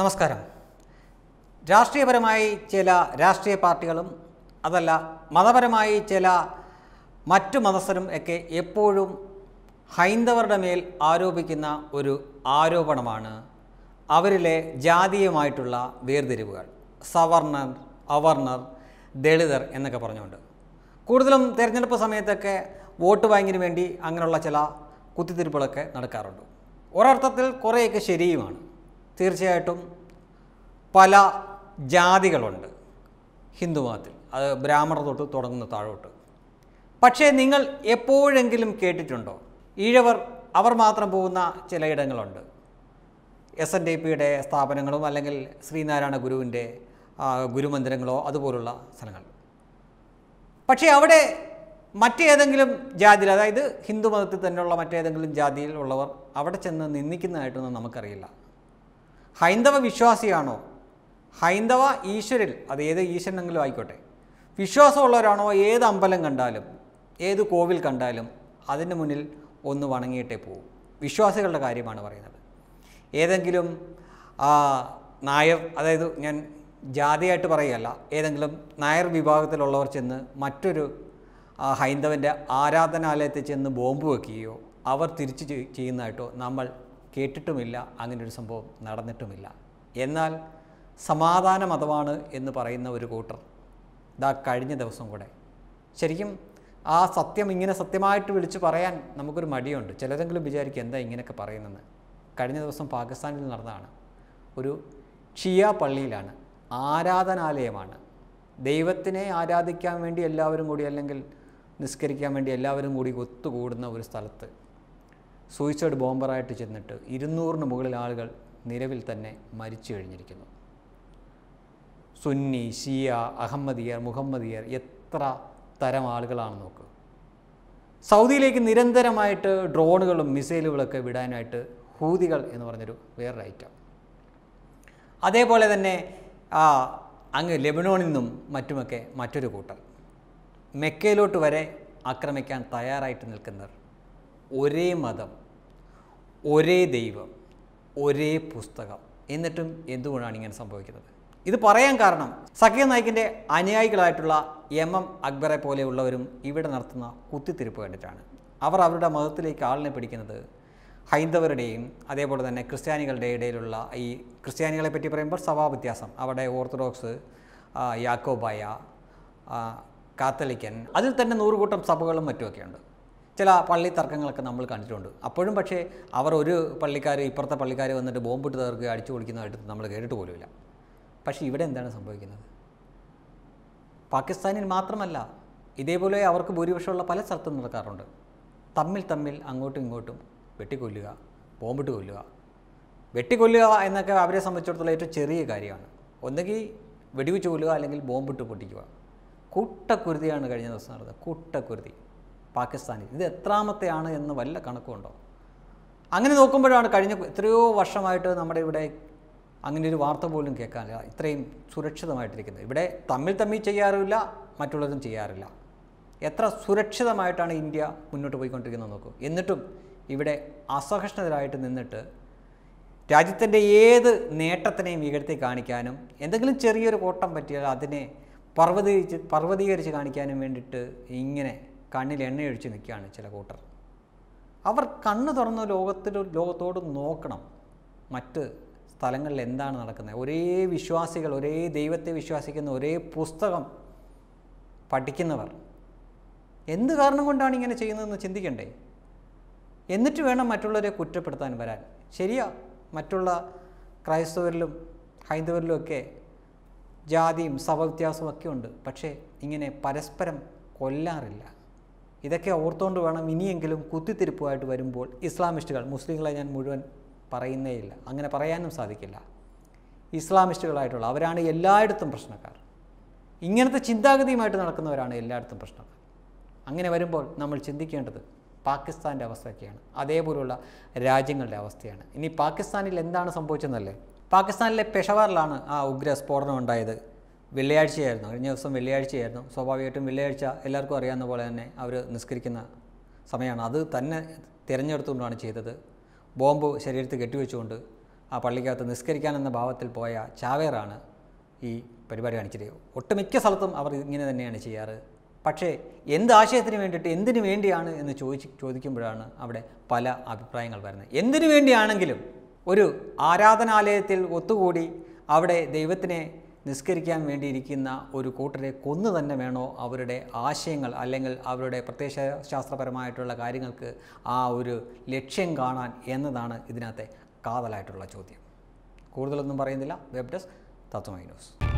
നമസ്കാരം രാഷ്ട്രീയപരമായി ചില രാഷ്ട്രീയ പാർട്ടികളും അതല്ല മതപരമായി ചില മറ്റു മതസ്ഥരും ഒക്കെ എപ്പോഴും ഹൈന്ദവരുടെ മേൽ ആരോപിക്കുന്ന ഒരു ആരോപണമാണ് അവരിലെ ജാതീയമായിട്ടുള്ള വേർതിരിവുകൾ സവർണർ അവർണർ ദളിതർ എന്നൊക്കെ പറഞ്ഞുകൊണ്ട് കൂടുതലും തിരഞ്ഞെടുപ്പ് സമയത്തൊക്കെ വോട്ട് ബാങ്കിന് വേണ്ടി അങ്ങനെയുള്ള ചില കുത്തിത്തിരിപ്പുകളൊക്കെ നടക്കാറുണ്ട് ഒരർത്ഥത്തിൽ കുറേയൊക്കെ ശരിയുമാണ് തീർച്ചയായിട്ടും പല ജാതികളുണ്ട് ഹിന്ദു മതത്തിൽ അത് ബ്രാഹ്മണർ തൊട്ട് തുടങ്ങുന്ന താഴോട്ട് പക്ഷേ നിങ്ങൾ എപ്പോഴെങ്കിലും കേട്ടിട്ടുണ്ടോ ഈഴവർ അവർ മാത്രം പോകുന്ന ചിലയിടങ്ങളുണ്ട് എസ് എൻ ഡി പിയുടെ സ്ഥാപനങ്ങളും അല്ലെങ്കിൽ ശ്രീനാരായണ ഗുരുവിൻ്റെ ഗുരുമന്ദിരങ്ങളോ അതുപോലുള്ള സ്ഥലങ്ങൾ പക്ഷേ അവിടെ മറ്റേതെങ്കിലും ജാതിയിൽ അതായത് ഹിന്ദു മതത്തിൽ തന്നെയുള്ള മറ്റേതെങ്കിലും ജാതിയിൽ ഉള്ളവർ അവിടെ ചെന്ന് നിന്ദിക്കുന്നതായിട്ടൊന്നും നമുക്കറിയില്ല ഹൈന്ദവ വിശ്വാസിയാണോ ഹൈന്ദവ ഈശ്വരിൽ അത് ഏത് ഈശ്വരനെങ്കിലും ആയിക്കോട്ടെ വിശ്വാസമുള്ളവരാണോ ഏത് അമ്പലം കണ്ടാലും ഏത് കോവിൽ കണ്ടാലും അതിന് മുന്നിൽ ഒന്ന് വണങ്ങിയിട്ടേ പോകും വിശ്വാസികളുടെ കാര്യമാണ് പറയുന്നത് ഏതെങ്കിലും നായർ അതായത് ഞാൻ ജാതിയായിട്ട് പറയുകയല്ല ഏതെങ്കിലും നായർ വിഭാഗത്തിലുള്ളവർ ചെന്ന് മറ്റൊരു ഹൈന്ദവൻ്റെ ആരാധനാലയത്തിൽ ചെന്ന് ബോംബ് വയ്ക്കുകയോ അവർ തിരിച്ച് ചെയ്യുന്നതായിട്ടോ നമ്മൾ കേട്ടിട്ടുമില്ല അങ്ങനൊരു സംഭവം നടന്നിട്ടുമില്ല എന്നാൽ സമാധാന മതമാണ് എന്ന് പറയുന്ന ഒരു കൂട്ടർ ഇതാ കഴിഞ്ഞ ദിവസം കൂടെ ശരിക്കും ആ സത്യം ഇങ്ങനെ സത്യമായിട്ട് വിളിച്ച് പറയാൻ നമുക്കൊരു മടിയുണ്ട് ചിലരെങ്കിലും വിചാരിക്കും എന്താ ഇങ്ങനെയൊക്കെ പറയുന്നത് കഴിഞ്ഞ ദിവസം പാകിസ്ഥാനിൽ നടന്നതാണ് ഒരു ഷിയ പള്ളിയിലാണ് ആരാധനാലയമാണ് ദൈവത്തിനെ ആരാധിക്കാൻ വേണ്ടി എല്ലാവരും കൂടി അല്ലെങ്കിൽ നിസ്കരിക്കാൻ വേണ്ടി എല്ലാവരും കൂടി ഒത്തുകൂടുന്ന ഒരു സ്ഥലത്ത് സൂയിസൈഡ് ബോംബറായിട്ട് ചെന്നിട്ട് ഇരുന്നൂറിന് മുകളിൽ ആളുകൾ നിലവിൽ തന്നെ മരിച്ചു കഴിഞ്ഞിരിക്കുന്നു സുന്നി ഷിയ അഹമ്മദിയർ മുഹമ്മദിയർ എത്ര തരം ആളുകളാണ് നോക്ക് സൗദിയിലേക്ക് നിരന്തരമായിട്ട് ഡ്രോണുകളും മിസൈലുകളൊക്കെ വിടാനായിട്ട് ഹൂതികൾ എന്ന് പറഞ്ഞൊരു വേറൊരു ഐറ്റം അതേപോലെ തന്നെ അങ്ങ് ലെബനോണിൽ നിന്നും മറ്റുമൊക്കെ മറ്റൊരു കൂട്ടർ മെക്കയിലോട്ട് വരെ ആക്രമിക്കാൻ തയ്യാറായിട്ട് നിൽക്കുന്നവർ ഒരേ മതം ഒരേ ദൈവം ഒരേ പുസ്തകം എന്നിട്ടും എന്തുകൊണ്ടാണ് ഇങ്ങനെ സംഭവിക്കുന്നത് ഇത് പറയാൻ കാരണം സഖ്യ നായിക്കിൻ്റെ അനുയായികളായിട്ടുള്ള എം എം അക്ബറെ പോലെയുള്ളവരും ഇവിടെ നടത്തുന്ന കുത്തിത്തിരിപ്പ് കണ്ടിട്ടാണ് അവർ അവരുടെ മതത്തിലേക്ക് ആളിനെ പിടിക്കുന്നത് ഹൈന്ദവരുടെയും അതേപോലെ തന്നെ ക്രിസ്ത്യാനികളുടെ ഇടയിലുള്ള ഈ ക്രിസ്ത്യാനികളെ പറ്റി പറയുമ്പോൾ സഭാ വ്യത്യാസം അവിടെ ഓർത്തഡോക്സ് യാക്കോബായ കാത്തലിക്കൻ അതിൽ തന്നെ നൂറുകൂട്ടം സഭകളും മറ്റുമൊക്കെയുണ്ട് ചില പള്ളി തർക്കങ്ങളൊക്കെ നമ്മൾ കണ്ടിട്ടുണ്ട് അപ്പോഴും പക്ഷേ അവർ ഒരു പള്ളിക്കാർ ഇപ്പുറത്തെ പള്ളിക്കാർ വന്നിട്ട് ബോംബിട്ട് തകർക്കുക അടിച്ചു പൊളിക്കുന്നതായിട്ട് നമ്മൾ കേട്ടിട്ട് പോലുമില്ല പക്ഷേ ഇവിടെ എന്താണ് സംഭവിക്കുന്നത് പാകിസ്ഥാനിൽ മാത്രമല്ല ഇതേപോലെ അവർക്ക് ഭൂരിപക്ഷമുള്ള പല സ്ഥലത്തും നടക്കാറുണ്ട് തമ്മിൽ തമ്മിൽ അങ്ങോട്ടും ഇങ്ങോട്ടും വെട്ടിക്കൊല്ലുക ബോംബിട്ട് കൊല്ലുക വെട്ടിക്കൊല്ലുക എന്നൊക്കെ അവരെ സംബന്ധിച്ചിടത്തോളം ഏറ്റവും ചെറിയ കാര്യമാണ് ഒന്നുകിൽ വെടിവെച്ച് കൊല്ലുക അല്ലെങ്കിൽ ബോംബിട്ട് പൊട്ടിക്കുക കൂട്ടക്കുരുതിയാണ് കഴിഞ്ഞ ദിവസം നടന്നത് കൂട്ടക്കുരുതി പാകിസ്ഥാനിൽ ഇത് എത്രാമത്തെയാണ് എന്ന് വല്ല കണക്കുമുണ്ടോ അങ്ങനെ നോക്കുമ്പോഴാണ് കഴിഞ്ഞ എത്രയോ വർഷമായിട്ട് നമ്മുടെ ഇവിടെ അങ്ങനെ ഒരു വാർത്ത പോലും കേൾക്കാനില്ല ഇത്രയും സുരക്ഷിതമായിട്ടിരിക്കുന്നത് ഇവിടെ തമ്മിൽ തമ്മിൽ ചെയ്യാറില്ല മറ്റുള്ളതും ചെയ്യാറില്ല എത്ര സുരക്ഷിതമായിട്ടാണ് ഇന്ത്യ മുന്നോട്ട് പോയിക്കൊണ്ടിരിക്കുന്നത് നോക്കൂ എന്നിട്ടും ഇവിടെ അസഹിഷ്ണുതരായിട്ട് നിന്നിട്ട് രാജ്യത്തിൻ്റെ ഏത് നേട്ടത്തിനെയും ഇകഴ്ത്തി കാണിക്കാനും എന്തെങ്കിലും ചെറിയൊരു കോട്ടം പറ്റിയാൽ അതിനെ പർവ്വതീകരിച്ച് പർവ്വതീകരിച്ച് കാണിക്കാനും വേണ്ടിയിട്ട് ഇങ്ങനെ കണ്ണിൽ എണ്ണയൊഴിച്ച് നിൽക്കുകയാണ് ചില കൂട്ടർ അവർ കണ്ണ് തുറന്ന് ലോകത്തിൽ ലോകത്തോട് നോക്കണം മറ്റ് സ്ഥലങ്ങളിൽ എന്താണ് നടക്കുന്നത് ഒരേ വിശ്വാസികൾ ഒരേ ദൈവത്തെ വിശ്വാസിക്കുന്ന ഒരേ പുസ്തകം പഠിക്കുന്നവർ എന്ത് കാരണം കൊണ്ടാണ് ഇങ്ങനെ ചെയ്യുന്നതെന്ന് ചിന്തിക്കണ്ടേ എന്നിട്ട് വേണം മറ്റുള്ളവരെ കുറ്റപ്പെടുത്താൻ വരാൻ ശരിയാ മറ്റുള്ള ക്രൈസ്തവരിലും ഹൈന്ദവരിലും ഒക്കെ ജാതിയും സഭവ്യത്യാസവും ഒക്കെ ഉണ്ട് പക്ഷേ ഇങ്ങനെ പരസ്പരം കൊല്ലാറില്ല ഇതൊക്കെ ഓർത്തുകൊണ്ട് വേണം ഇനിയെങ്കിലും കുത്തിത്തിരിപ്പുമായിട്ട് വരുമ്പോൾ ഇസ്ലാമിസ്റ്റുകൾ മുസ്ലിങ്ങളെ ഞാൻ മുഴുവൻ ഇല്ല അങ്ങനെ പറയാനും സാധിക്കില്ല ഇസ്ലാമിസ്റ്റുകളായിട്ടുള്ള അവരാണ് എല്ലായിടത്തും പ്രശ്നക്കാർ ഇങ്ങനത്തെ ചിന്താഗതിയുമായിട്ട് നടക്കുന്നവരാണ് എല്ലായിടത്തും പ്രശ്നക്കാർ അങ്ങനെ വരുമ്പോൾ നമ്മൾ ചിന്തിക്കേണ്ടത് പാകിസ്ഥാൻ്റെ അവസ്ഥയൊക്കെയാണ് അതേപോലുള്ള രാജ്യങ്ങളുടെ അവസ്ഥയാണ് ഇനി പാകിസ്ഥാനിൽ എന്താണ് സംഭവിച്ചതെന്നല്ലേ പാകിസ്ഥാനിലെ പെഷവാറിലാണ് ആ ഉഗ്ര സ്ഫോടനം ഉണ്ടായത് വെള്ളിയാഴ്ചയായിരുന്നു കഴിഞ്ഞ ദിവസം വെള്ളിയാഴ്ചയായിരുന്നു സ്വാഭാവികമായിട്ടും വെള്ളിയാഴ്ച എല്ലാവർക്കും അറിയാവുന്ന പോലെ തന്നെ അവർ നിസ്കരിക്കുന്ന സമയമാണ് അത് തന്നെ തിരഞ്ഞെടുത്തുകൊണ്ടാണ് ചെയ്തത് ബോംബ് ശരീരത്തിൽ കെട്ടിവെച്ചുകൊണ്ട് ആ പള്ളിക്കകത്ത് നിസ്കരിക്കാനെന്ന ഭാവത്തിൽ പോയ ചാവേറാണ് ഈ പരിപാടി കാണിച്ചത് ഒട്ടുമിക്ക സ്ഥലത്തും അവർ ഇങ്ങനെ തന്നെയാണ് ചെയ്യാറ് പക്ഷേ എന്ത് ആശയത്തിന് വേണ്ടിയിട്ട് എന്തിനു വേണ്ടിയാണ് എന്ന് ചോദിച്ച് ചോദിക്കുമ്പോഴാണ് അവിടെ പല അഭിപ്രായങ്ങൾ വരുന്നത് എന്തിനു വേണ്ടിയാണെങ്കിലും ഒരു ആരാധനാലയത്തിൽ ഒത്തുകൂടി അവിടെ ദൈവത്തിനെ നിസ്കരിക്കാൻ വേണ്ടിയിരിക്കുന്ന ഒരു കൂട്ടരെ കൊന്നു തന്നെ വേണോ അവരുടെ ആശയങ്ങൾ അല്ലെങ്കിൽ അവരുടെ പ്രത്യക്ഷ ശാസ്ത്രപരമായിട്ടുള്ള കാര്യങ്ങൾക്ക് ആ ഒരു ലക്ഷ്യം കാണാൻ എന്നതാണ് ഇതിനകത്തെ കാതലായിട്ടുള്ള ചോദ്യം കൂടുതലൊന്നും പറയുന്നില്ല വെബ് ഡെസ്ക് തത്വമൈ ന്യൂസ്